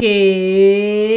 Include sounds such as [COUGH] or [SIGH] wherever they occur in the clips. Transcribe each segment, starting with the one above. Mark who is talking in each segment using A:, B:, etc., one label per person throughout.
A: que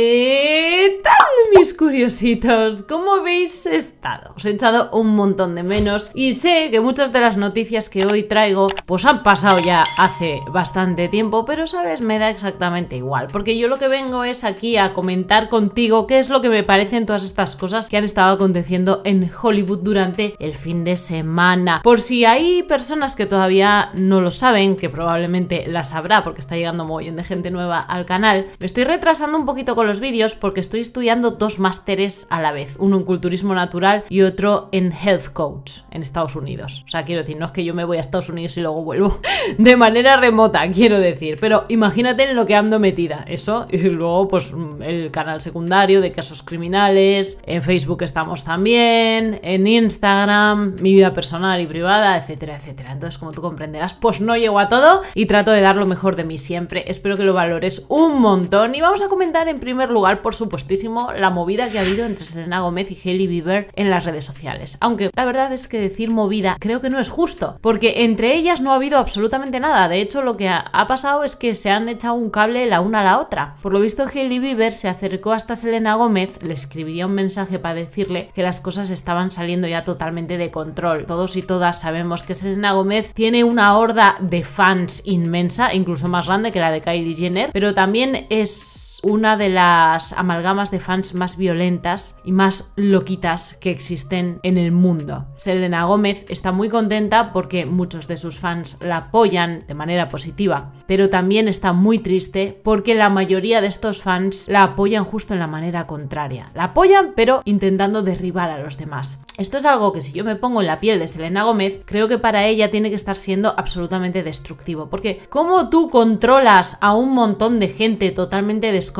A: curiositos, ¿cómo habéis estado? Os he echado un montón de menos y sé que muchas de las noticias que hoy traigo pues han pasado ya hace bastante tiempo, pero sabes, me da exactamente igual, porque yo lo que vengo es aquí a comentar contigo qué es lo que me parecen todas estas cosas que han estado aconteciendo en Hollywood durante el fin de semana. Por si hay personas que todavía no lo saben, que probablemente las sabrá porque está llegando un montón de gente nueva al canal, me estoy retrasando un poquito con los vídeos porque estoy estudiando dos más másteres a la vez, uno en culturismo natural y otro en health coach en Estados Unidos. O sea, quiero decir, no es que yo me voy a Estados Unidos y luego vuelvo [LAUGHS] de manera remota, quiero decir, pero imagínate en lo que ando metida, eso, y luego pues el canal secundario de casos criminales, en Facebook estamos también, en Instagram, mi vida personal y privada, etcétera, etcétera. Entonces, como tú comprenderás, pues no llego a todo y trato de dar lo mejor de mí siempre. Espero que lo valores un montón y vamos a comentar en primer lugar, por supuestísimo, la movida que ha habido entre Selena Gómez y Hailey Bieber en las redes sociales. Aunque la verdad es que decir movida creo que no es justo, porque entre ellas no ha habido absolutamente nada. De hecho, lo que ha pasado es que se han echado un cable la una a la otra. Por lo visto, Hailey Bieber se acercó hasta Selena Gómez, le escribiría un mensaje para decirle que las cosas estaban saliendo ya totalmente de control. Todos y todas sabemos que Selena Gómez tiene una horda de fans inmensa, incluso más grande que la de Kylie Jenner, pero también es una de las amalgamas de fans más violentas y más loquitas que existen en el mundo. Selena Gómez está muy contenta porque muchos de sus fans la apoyan de manera positiva, pero también está muy triste porque la mayoría de estos fans la apoyan justo en la manera contraria. La apoyan pero intentando derribar a los demás. Esto es algo que si yo me pongo en la piel de Selena Gómez, creo que para ella tiene que estar siendo absolutamente destructivo, porque ¿cómo tú controlas a un montón de gente totalmente desconocida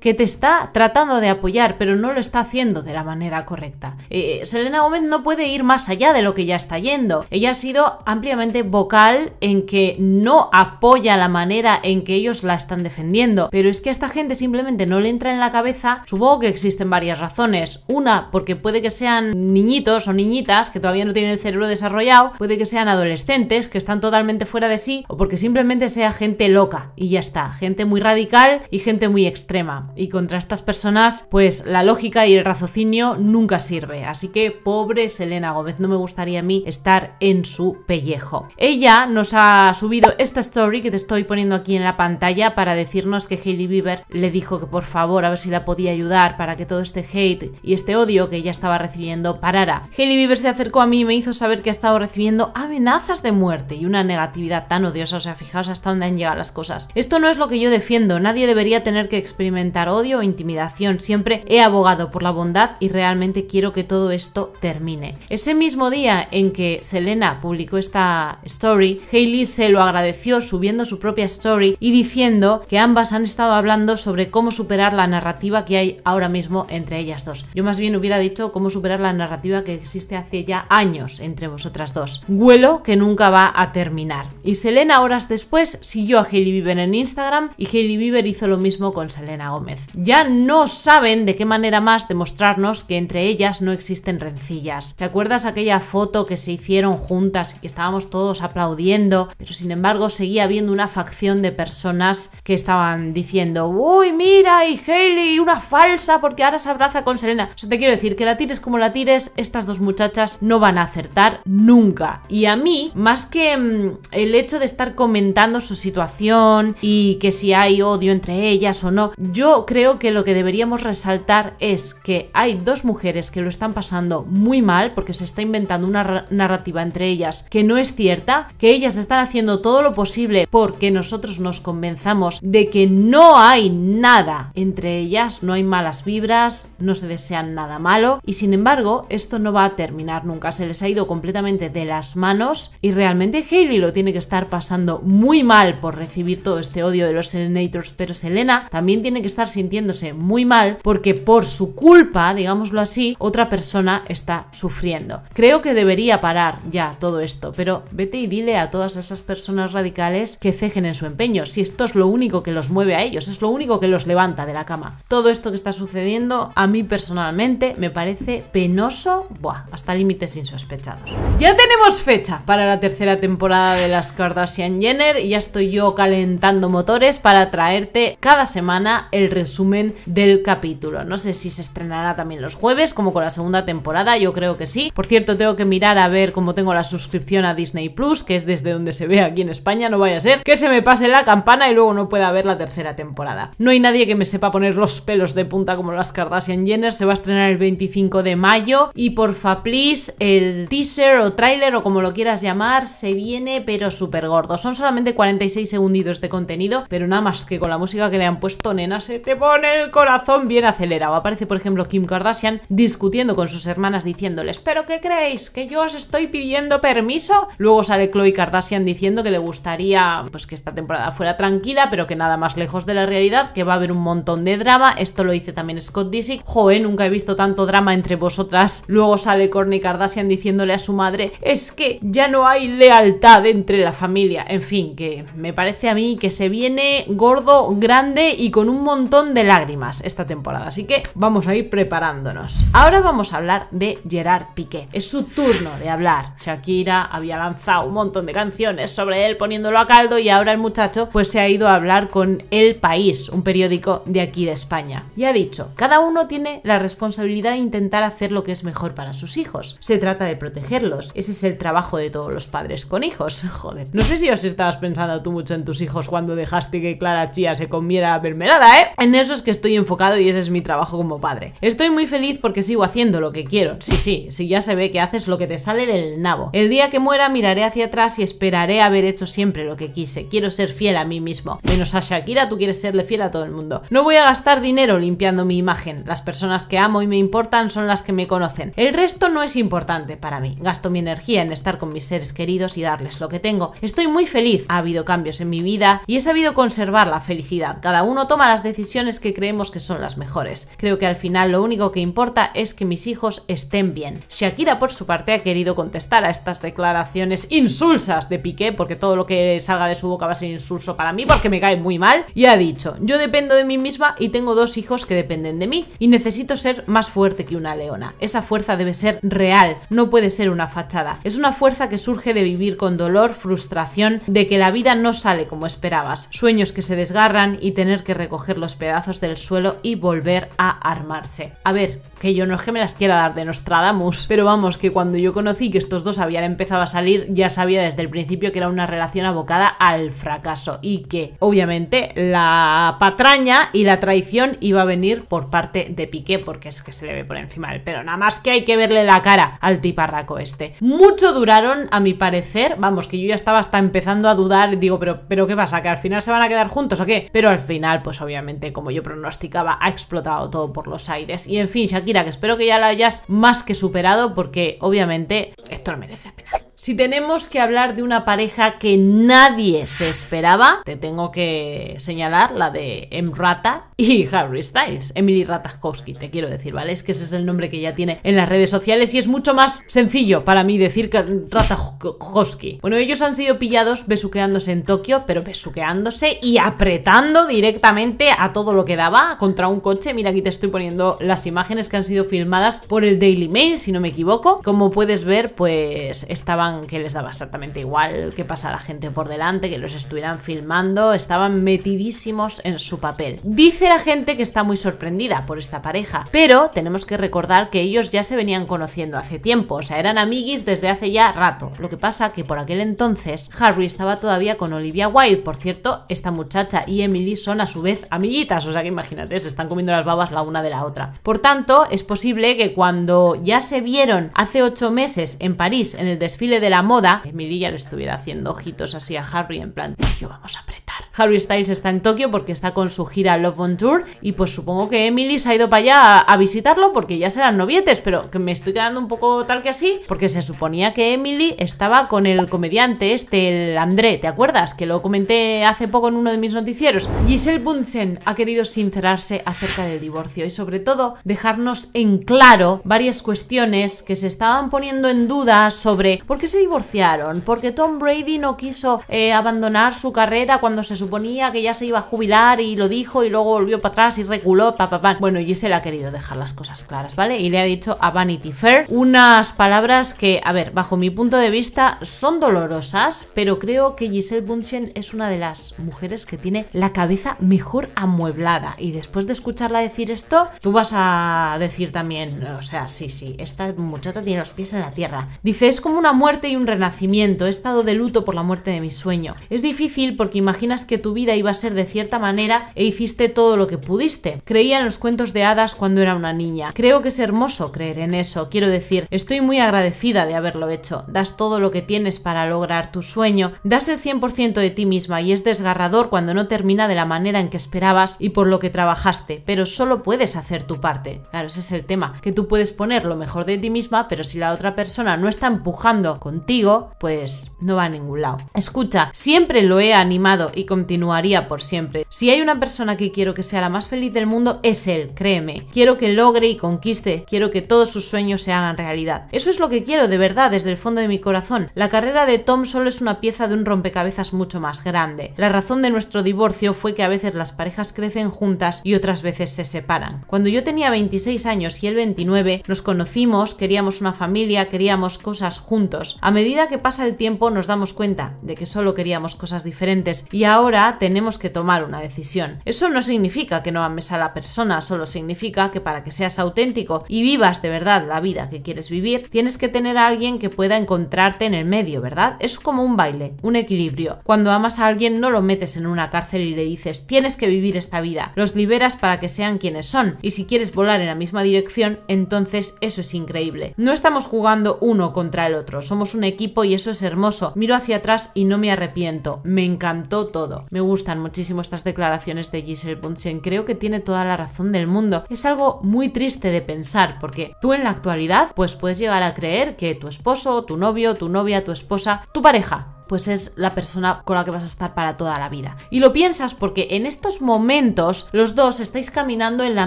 A: que te está tratando de apoyar, pero no lo está haciendo de la manera correcta. Eh, Selena Gómez no puede ir más allá de lo que ya está yendo. Ella ha sido ampliamente vocal en que no apoya la manera en que ellos la están defendiendo, pero es que a esta gente simplemente no le entra en la cabeza. Supongo que existen varias razones. Una, porque puede que sean niñitos o niñitas que todavía no tienen el cerebro desarrollado, puede que sean adolescentes que están totalmente fuera de sí, o porque simplemente sea gente loca y ya está, gente muy radical y gente muy extrema y contra estas personas pues la lógica y el raciocinio nunca sirve. Así que pobre Selena Gómez, no me gustaría a mí estar en su pellejo. Ella nos ha subido esta story que te estoy poniendo aquí en la pantalla para decirnos que Hailey Bieber le dijo que por favor a ver si la podía ayudar para que todo este hate y este odio que ella estaba recibiendo parara. Hailey Bieber se acercó a mí y me hizo saber que ha estado recibiendo amenazas de muerte y una negatividad tan odiosa, o sea, fijaos hasta dónde han llegado las cosas. Esto no es lo que yo defiendo, nadie debería tener que experimentar odio o intimidación. Siempre he abogado por la bondad y realmente quiero que todo esto termine. Ese mismo día en que Selena publicó esta story, Hailey se lo agradeció subiendo su propia story y diciendo que ambas han estado hablando sobre cómo superar la narrativa que hay ahora mismo entre ellas dos. Yo más bien hubiera dicho cómo superar la narrativa que existe hace ya años entre vosotras dos. Huelo que nunca va a terminar. Y Selena horas después siguió a Hailey Bieber en Instagram y Hailey Bieber hizo lo mismo con Selena Gómez. Ya no saben de qué manera más demostrarnos que entre ellas no existen rencillas. ¿Te acuerdas aquella foto que se hicieron juntas y que estábamos todos aplaudiendo? Pero sin embargo seguía habiendo una facción de personas que estaban diciendo ¡Uy, mira! Y Hailey, una falsa porque ahora se abraza con Selena. O te quiero decir que la tires como la tires, estas dos muchachas no van a acertar nunca. Y a mí, más que mm, el hecho de estar comentando su situación y que si hay odio entre ellas, o no. Yo creo que lo que deberíamos resaltar es que hay dos mujeres que lo están pasando muy mal porque se está inventando una narrativa entre ellas que no es cierta, que ellas están haciendo todo lo posible porque nosotros nos convenzamos de que no hay nada entre ellas, no hay malas vibras, no se desean nada malo y sin embargo esto no va a terminar nunca, se les ha ido completamente de las manos y realmente Hailey lo tiene que estar pasando muy mal por recibir todo este odio de los Selenators, pero Selena también tiene que estar sintiéndose muy mal porque por su culpa, digámoslo así, otra persona está sufriendo. Creo que debería parar ya todo esto, pero vete y dile a todas esas personas radicales que cejen en su empeño, si esto es lo único que los mueve a ellos, es lo único que los levanta de la cama. Todo esto que está sucediendo a mí personalmente me parece penoso, buah, hasta límites insospechados. Ya tenemos fecha para la tercera temporada de las Kardashian Jenner y ya estoy yo calentando motores para traerte cada semana el resumen del capítulo. No sé si se estrenará también los jueves, como con la segunda temporada, yo creo que sí. Por cierto, tengo que mirar a ver cómo tengo la suscripción a Disney Plus, que es desde donde se ve aquí en España, no vaya a ser que se me pase la campana y luego no pueda ver la tercera temporada. No hay nadie que me sepa poner los pelos de punta como las Kardashian Jenner, se va a estrenar el 25 de mayo y porfa, please, el teaser o tráiler o como lo quieras llamar, se viene pero súper gordo. Son solamente 46 segunditos de contenido, pero nada más que con la música que le han ...pues nena, se te pone el corazón bien acelerado. Aparece, por ejemplo, Kim Kardashian discutiendo con sus hermanas diciéndoles, ¿pero qué creéis? ¿Que yo os estoy pidiendo permiso? Luego sale Chloe Kardashian diciendo que le gustaría pues que esta temporada fuera tranquila, pero que nada más lejos de la realidad, que va a haber un montón de drama. Esto lo dice también Scott Disick. Joe, nunca he visto tanto drama entre vosotras. Luego sale Corny Kardashian diciéndole a su madre, es que ya no hay lealtad entre la familia. En fin, que me parece a mí que se viene gordo, grande y con un montón de lágrimas esta temporada, así que vamos a ir preparándonos. Ahora vamos a hablar de Gerard Piqué. Es su turno de hablar. Shakira había lanzado un montón de canciones sobre él poniéndolo a caldo y ahora el muchacho pues se ha ido a hablar con El País, un periódico de aquí de España. Y ha dicho, cada uno tiene la responsabilidad de intentar hacer lo que es mejor para sus hijos. Se trata de protegerlos. Ese es el trabajo de todos los padres con hijos. [LAUGHS] Joder. No sé si os estabas pensando tú mucho en tus hijos cuando dejaste que Clara Chía se comiera mermelada, ¿eh? En eso es que estoy enfocado y ese es mi trabajo como padre. Estoy muy feliz porque sigo haciendo lo que quiero. Sí, sí, sí, ya se ve que haces lo que te sale del nabo. El día que muera miraré hacia atrás y esperaré haber hecho siempre lo que quise. Quiero ser fiel a mí mismo. Menos a Shakira, tú quieres serle fiel a todo el mundo. No voy a gastar dinero limpiando mi imagen. Las personas que amo y me importan son las que me conocen. El resto no es importante para mí. Gasto mi energía en estar con mis seres queridos y darles lo que tengo. Estoy muy feliz. Ha habido cambios en mi vida y he sabido conservar la felicidad. Cada uno uno toma las decisiones que creemos que son las mejores. Creo que al final lo único que importa es que mis hijos estén bien. Shakira por su parte ha querido contestar a estas declaraciones insulsas de Piqué, porque todo lo que salga de su boca va a ser insulso para mí porque me cae muy mal, y ha dicho, yo dependo de mí misma y tengo dos hijos que dependen de mí, y necesito ser más fuerte que una leona. Esa fuerza debe ser real, no puede ser una fachada. Es una fuerza que surge de vivir con dolor, frustración, de que la vida no sale como esperabas, sueños que se desgarran y tener que recoger los pedazos del suelo y volver a armarse. A ver, que yo no es que me las quiera dar de Nostradamus, pero vamos, que cuando yo conocí que estos dos habían empezado a salir, ya sabía desde el principio que era una relación abocada al fracaso y que, obviamente, la patraña y la traición iba a venir por parte de Piqué, porque es que se le ve por encima del pelo, nada más que hay que verle la cara al tiparraco este. Mucho duraron, a mi parecer, vamos, que yo ya estaba hasta empezando a dudar, digo, pero, pero ¿qué pasa? ¿Que al final se van a quedar juntos o qué? Pero al final, pues obviamente, como yo pronosticaba, ha explotado todo por los aires. Y en fin, aquí Mira, que espero que ya lo hayas más que superado porque obviamente esto no merece la pena. Si tenemos que hablar de una pareja que nadie se esperaba, te tengo que señalar la de Emrata y Harry Styles, Emily Ratajkowski, te quiero decir, ¿vale? Es que ese es el nombre que ya tiene en las redes sociales y es mucho más sencillo para mí decir que Ratajkowski. Bueno, ellos han sido pillados besuqueándose en Tokio, pero besuqueándose y apretando directamente a todo lo que daba contra un coche. Mira, aquí te estoy poniendo las imágenes que han sido filmadas por el Daily Mail, si no me equivoco. Como puedes ver, pues estaban que les daba exactamente igual que pasara gente por delante, que los estuvieran filmando, estaban metidísimos en su papel. Dice la gente que está muy sorprendida por esta pareja, pero tenemos que recordar que ellos ya se venían conociendo hace tiempo, o sea, eran amiguis desde hace ya rato. Lo que pasa que por aquel entonces Harry estaba todavía con Olivia Wilde, por cierto, esta muchacha y Emily son a su vez amiguitas, o sea que imagínate, se están comiendo las babas la una de la otra. Por tanto, es posible que cuando ya se vieron hace ocho meses en París en el desfile de la moda, mirilla le estuviera haciendo ojitos así a Harry en plan, yo vamos a apretar Harry Styles está en Tokio porque está con su gira Love on Tour y pues supongo que Emily se ha ido para allá a, visitarlo porque ya serán novietes, pero que me estoy quedando un poco tal que así porque se suponía que Emily estaba con el comediante este, el André, ¿te acuerdas? Que lo comenté hace poco en uno de mis noticieros. Giselle Bunsen ha querido sincerarse acerca del divorcio y sobre todo dejarnos en claro varias cuestiones que se estaban poniendo en duda sobre por qué se divorciaron, porque Tom Brady no quiso eh, abandonar su carrera cuando se suponía que ya se iba a jubilar y lo dijo y luego volvió para atrás y reculó, pa, Pa, pa. Bueno, Giselle ha querido dejar las cosas claras, ¿vale? Y le ha dicho a Vanity Fair unas palabras que, a ver, bajo mi punto de vista, son dolorosas, pero creo que Giselle Bunchen es una de las mujeres que tiene la cabeza mejor amueblada. Y después de escucharla decir esto, tú vas a decir también, o sea, sí, sí, esta muchacha tiene los pies en la tierra. Dice, es como una muerte y un renacimiento. He estado de luto por la muerte de mi sueño. Es difícil porque imagina que tu vida iba a ser de cierta manera e hiciste todo lo que pudiste. Creía en los cuentos de hadas cuando era una niña. Creo que es hermoso creer en eso. Quiero decir, estoy muy agradecida de haberlo hecho. Das todo lo que tienes para lograr tu sueño, das el 100% de ti misma y es desgarrador cuando no termina de la manera en que esperabas y por lo que trabajaste, pero solo puedes hacer tu parte. Claro, ese es el tema, que tú puedes poner lo mejor de ti misma, pero si la otra persona no está empujando contigo, pues no va a ningún lado. Escucha, siempre lo he animado y continuaría por siempre. Si hay una persona que quiero que sea la más feliz del mundo, es él, créeme. Quiero que logre y conquiste, quiero que todos sus sueños se hagan realidad. Eso es lo que quiero de verdad desde el fondo de mi corazón. La carrera de Tom solo es una pieza de un rompecabezas mucho más grande. La razón de nuestro divorcio fue que a veces las parejas crecen juntas y otras veces se separan. Cuando yo tenía 26 años y él 29, nos conocimos, queríamos una familia, queríamos cosas juntos. A medida que pasa el tiempo nos damos cuenta de que solo queríamos cosas diferentes y ahora ahora tenemos que tomar una decisión. Eso no significa que no ames a la persona, solo significa que para que seas auténtico y vivas de verdad la vida que quieres vivir, tienes que tener a alguien que pueda encontrarte en el medio, ¿verdad? Es como un baile, un equilibrio. Cuando amas a alguien no lo metes en una cárcel y le dices, tienes que vivir esta vida, los liberas para que sean quienes son, y si quieres volar en la misma dirección, entonces eso es increíble. No estamos jugando uno contra el otro, somos un equipo y eso es hermoso. Miro hacia atrás y no me arrepiento, me encantó todo me gustan muchísimo estas declaraciones de Giselle Bunsen, creo que tiene toda la razón del mundo. Es algo muy triste de pensar, porque tú en la actualidad pues puedes llegar a creer que tu esposo, tu novio, tu novia, tu esposa, tu pareja, pues es la persona con la que vas a estar para toda la vida. Y lo piensas porque en estos momentos los dos estáis caminando en la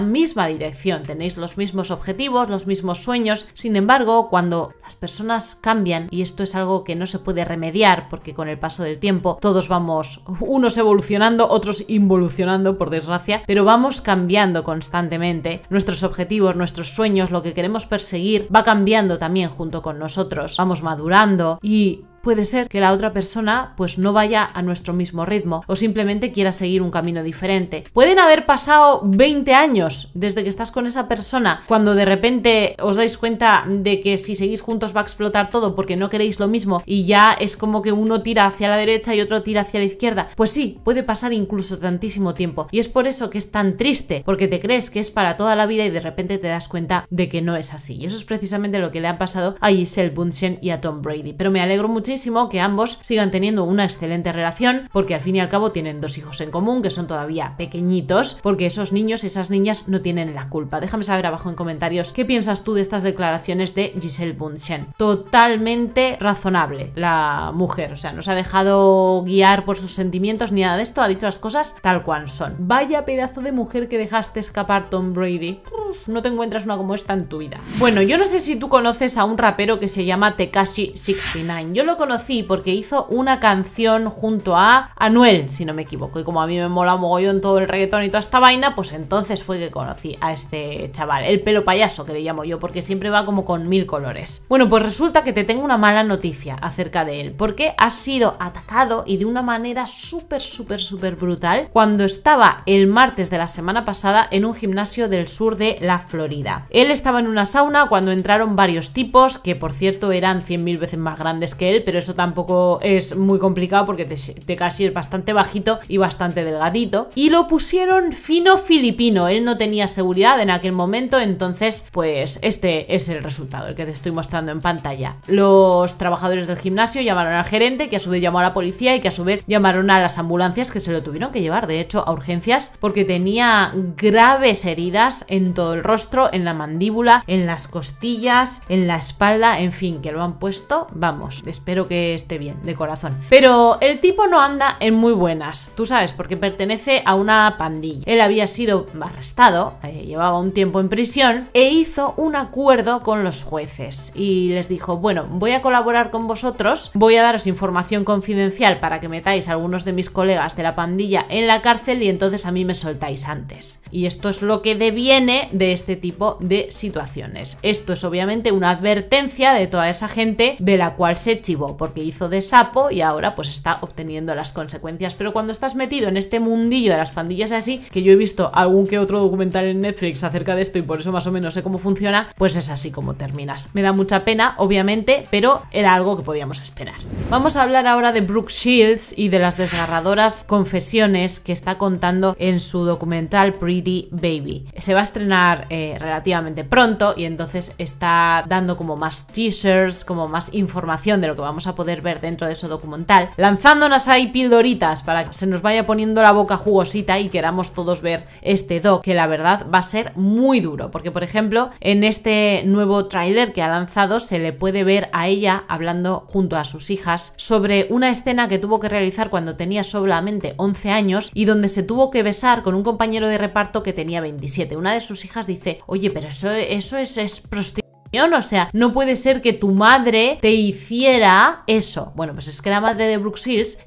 A: misma dirección, tenéis los mismos objetivos, los mismos sueños, sin embargo, cuando las personas cambian, y esto es algo que no se puede remediar porque con el paso del tiempo todos vamos, unos evolucionando, otros involucionando, por desgracia, pero vamos cambiando constantemente, nuestros objetivos, nuestros sueños, lo que queremos perseguir, va cambiando también junto con nosotros, vamos madurando y puede ser que la otra persona pues no vaya a nuestro mismo ritmo o simplemente quiera seguir un camino diferente. Pueden haber pasado 20 años desde que estás con esa persona cuando de repente os dais cuenta de que si seguís juntos va a explotar todo porque no queréis lo mismo y ya es como que uno tira hacia la derecha y otro tira hacia la izquierda. Pues sí, puede pasar incluso tantísimo tiempo y es por eso que es tan triste porque te crees que es para toda la vida y de repente te das cuenta de que no es así. Y eso es precisamente lo que le ha pasado a Giselle Bunsen y a Tom Brady. Pero me alegro muchísimo que ambos sigan teniendo una excelente relación, porque al fin y al cabo tienen dos hijos en común que son todavía pequeñitos, porque esos niños esas niñas no tienen la culpa. Déjame saber abajo en comentarios qué piensas tú de estas declaraciones de Giselle Bunchen. Totalmente razonable la mujer, o sea, no se ha dejado guiar por sus sentimientos ni nada de esto, ha dicho las cosas tal cual son. Vaya pedazo de mujer que dejaste escapar Tom Brady. no te encuentras una como esta en tu vida. Bueno, yo no sé si tú conoces a un rapero que se llama Tekashi 69. Yo lo conocí porque hizo una canción junto a Anuel, si no me equivoco. Y como a mí me mola mogollón todo el reggaetón y toda esta vaina, pues entonces fue que conocí a este chaval. El pelo payaso, que le llamo yo, porque siempre va como con mil colores. Bueno, pues resulta que te tengo una mala noticia acerca de él, porque ha sido atacado y de una manera súper, súper, súper brutal cuando estaba el martes de la semana pasada en un gimnasio del sur de la Florida. Él estaba en una sauna cuando entraron varios tipos, que por cierto eran 100.000 veces más grandes que él, pero eso tampoco es muy complicado porque te, casi es bastante bajito y bastante delgadito. Y lo pusieron fino filipino, él no tenía seguridad en aquel momento, entonces pues este es el resultado, el que te estoy mostrando en pantalla. Los trabajadores del gimnasio llamaron al gerente, que a su vez llamó a la policía y que a su vez llamaron a las ambulancias que se lo tuvieron que llevar, de hecho, a urgencias porque tenía graves heridas en todo el rostro, en la mandíbula, en las costillas, en la espalda, en fin, que lo han puesto, vamos, espero que esté bien, de corazón. Pero el tipo no anda en muy buenas, tú sabes, porque pertenece a una pandilla. Él había sido arrestado, eh, llevaba un tiempo en prisión, e hizo un acuerdo con los jueces y les dijo, bueno, voy a colaborar con vosotros, voy a daros información confidencial para que metáis a algunos de mis colegas de la pandilla en la cárcel y entonces a mí me soltáis antes. Y esto es lo que deviene de este tipo de situaciones. Esto es obviamente una advertencia de toda esa gente de la cual se chivó porque hizo de sapo y ahora pues está obteniendo las consecuencias. Pero cuando estás metido en este mundillo de las pandillas así, que yo he visto algún que otro documental en Netflix acerca de esto y por eso más o menos sé cómo funciona, pues es así como terminas. Me da mucha pena, obviamente, pero era algo que podíamos esperar. Vamos a hablar ahora de Brooke Shields y de las desgarradoras confesiones que está contando en su documental Pretty Baby. Se va a estrenar eh, relativamente pronto y entonces está dando como más teasers, como más información de lo que vamos vamos a poder ver dentro de ese documental, lanzándonos ahí pildoritas para que se nos vaya poniendo la boca jugosita y queramos todos ver este doc, que la verdad va a ser muy duro, porque por ejemplo, en este nuevo tráiler que ha lanzado se le puede ver a ella hablando junto a sus hijas sobre una escena que tuvo que realizar cuando tenía solamente 11 años y donde se tuvo que besar con un compañero de reparto que tenía 27. Una de sus hijas dice, oye, pero eso, eso es, es o sea, no puede ser que tu madre te hiciera eso. Bueno, pues es que la madre de Brooke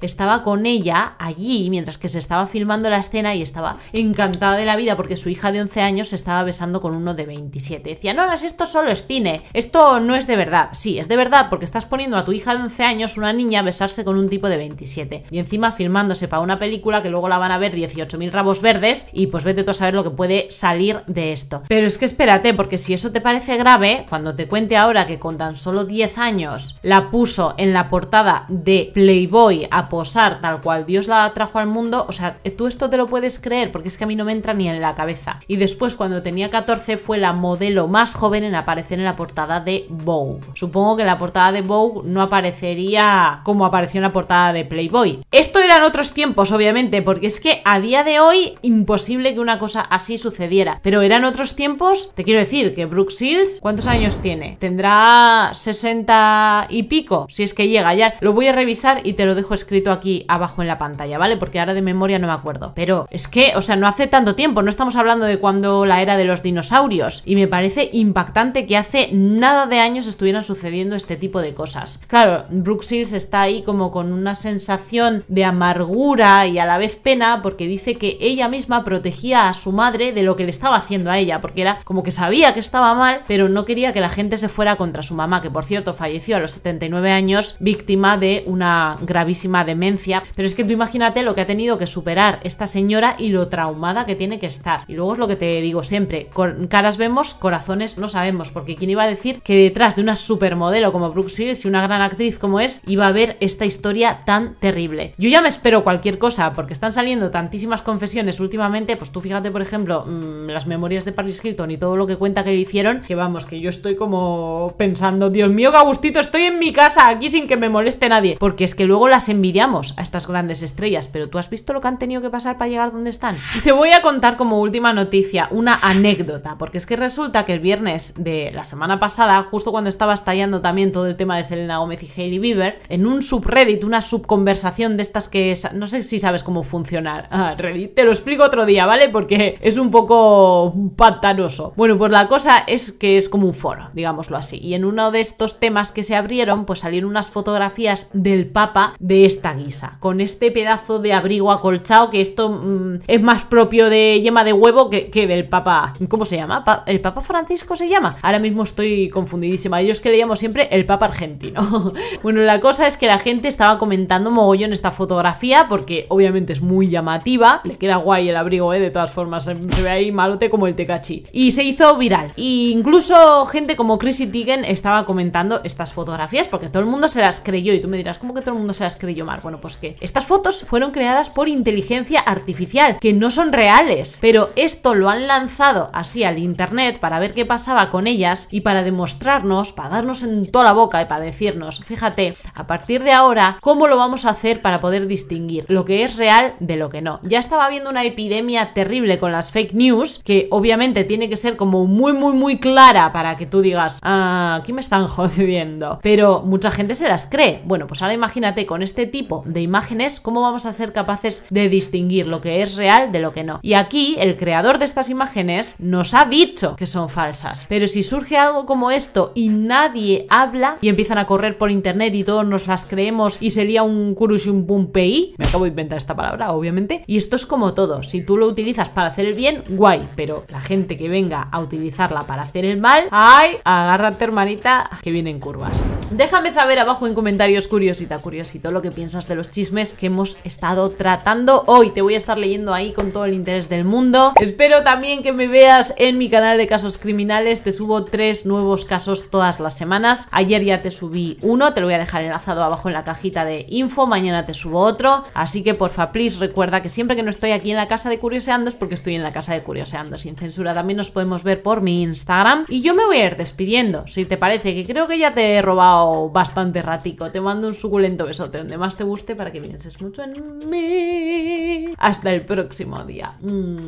A: estaba con ella allí mientras que se estaba filmando la escena y estaba encantada de la vida porque su hija de 11 años se estaba besando con uno de 27. Decía, no, no, esto solo es cine, esto no es de verdad. Sí, es de verdad porque estás poniendo a tu hija de 11 años, una niña, a besarse con un tipo de 27. Y encima filmándose para una película que luego la van a ver 18.000 rabos verdes y pues vete tú a saber lo que puede salir de esto. Pero es que espérate, porque si eso te parece grave, cuando te cuente ahora que con tan solo 10 años la puso en la portada de Playboy a posar tal cual Dios la trajo al mundo, o sea, tú esto te lo puedes creer porque es que a mí no me entra ni en la cabeza. Y después cuando tenía 14 fue la modelo más joven en aparecer en la portada de Vogue. Supongo que la portada de Vogue no aparecería como apareció en la portada de Playboy. Esto eran otros tiempos, obviamente, porque es que a día de hoy imposible que una cosa así sucediera. Pero eran otros tiempos, te quiero decir que Brooke Shields, ¿cuántos años tiene? ¿Tendrá 60 y pico? Si es que llega ya. Lo voy a revisar y te lo dejo escrito aquí abajo en la pantalla, ¿vale? Porque ahora de memoria no me acuerdo. Pero es que, o sea, no hace tanto tiempo, no estamos hablando de cuando la era de los dinosaurios. Y me parece impactante que hace nada de años estuvieran sucediendo este tipo de cosas. Claro, Brooke está ahí como con una sensación de amargura y a la vez pena porque dice que ella misma protegía a su madre de lo que le estaba haciendo a ella, porque era como que sabía que estaba mal, pero no quería que la gente se fuera contra su mamá, que por cierto falleció a los 79 años víctima de una gravísima demencia. Pero es que tú imagínate lo que ha tenido que superar esta señora y lo traumada que tiene que estar. Y luego es lo que te digo siempre, con caras vemos, corazones no sabemos, porque quién iba a decir que detrás de una supermodelo como Brooke Shields y una gran actriz como es, iba a haber esta historia tan terrible. Yo ya me espero cualquier cosa, porque están saliendo tantísimas confesiones últimamente, pues tú fíjate por ejemplo mm, las memorias de Paris Hilton y todo lo que cuenta que le hicieron, que vamos, que yo estoy estoy como pensando, Dios mío, que estoy en mi casa aquí sin que me moleste nadie. Porque es que luego las envidiamos a estas grandes estrellas, pero tú has visto lo que han tenido que pasar para llegar donde están. te voy a contar como última noticia una anécdota, porque es que resulta que el viernes de la semana pasada, justo cuando estaba estallando también todo el tema de Selena Gómez y Hailey Bieber, en un subreddit, una subconversación de estas que no sé si sabes cómo funcionar. [LAUGHS] Ah, te lo explico otro día, ¿vale? Porque es un poco pantanoso. Bueno, pues la cosa es que es como un digámoslo así. Y en uno de estos temas que se abrieron, pues salieron unas fotografías del Papa de esta guisa, con este pedazo de abrigo acolchado, que esto mm, es más propio de yema de huevo que, que del Papa. ¿Cómo se llama? ¿El Papa Francisco se llama? Ahora mismo estoy confundidísima. Yo es que le llamo siempre el Papa Argentino. [LAUGHS] bueno, la cosa es que la gente estaba comentando mogollón esta fotografía, porque obviamente es muy llamativa. Le queda guay el abrigo, ¿eh? De todas formas, se, ve ahí malote como el tecachi. Y se hizo viral. E incluso gente como Chrissy Teigen estaba comentando estas fotografías porque todo el mundo se las creyó y tú me dirás, ¿cómo que todo el mundo se las creyó, Mar? Bueno, pues que estas fotos fueron creadas por inteligencia artificial, que no son reales, pero esto lo han lanzado así al internet para ver qué pasaba con ellas y para demostrarnos, para darnos en toda la boca y para decirnos, fíjate, a partir de ahora, ¿cómo lo vamos a hacer para poder distinguir lo que es real de lo que no? Ya estaba habiendo una epidemia terrible con las fake news, que obviamente tiene que ser como muy, muy, muy clara para que tú digas, ah, aquí me están [LAUGHS] jodiendo. Pero mucha gente se las cree. Bueno, pues ahora imagínate con este tipo de imágenes cómo vamos a ser capaces de distinguir lo que es real de lo que no. Y aquí el creador de estas imágenes nos ha dicho que son falsas. Pero si surge algo como esto y nadie habla y empiezan a correr por internet y todos nos las creemos y sería un un pumpei, me acabo de inventar esta palabra, obviamente. Y esto es como todo. Si tú lo utilizas para hacer el bien, guay. Pero la gente que venga a utilizarla para hacer el mal, ¡ah! agárrate hermanita, que vienen curvas. Déjame saber abajo en comentarios curiosita, curiosito, lo que piensas de los chismes que hemos estado tratando hoy. Te voy a estar leyendo ahí con todo el interés del mundo. Espero también que me veas en mi canal de casos criminales. Te subo tres nuevos casos todas las semanas. Ayer ya te subí uno, te lo voy a dejar enlazado abajo en la cajita de info. Mañana te subo otro. Así que porfa, please, recuerda que siempre que no estoy aquí en la casa de Curioseando es porque estoy en la casa de Curioseando. Sin censura también nos podemos ver por mi Instagram. Y yo me voy a despidiendo, si te parece, que creo que ya te he robado bastante ratico. Te mando un suculento besote donde más te guste para que pienses mucho en mí. Hasta el próximo día. Mm,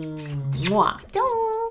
A: ¡Mua! ¡Chao!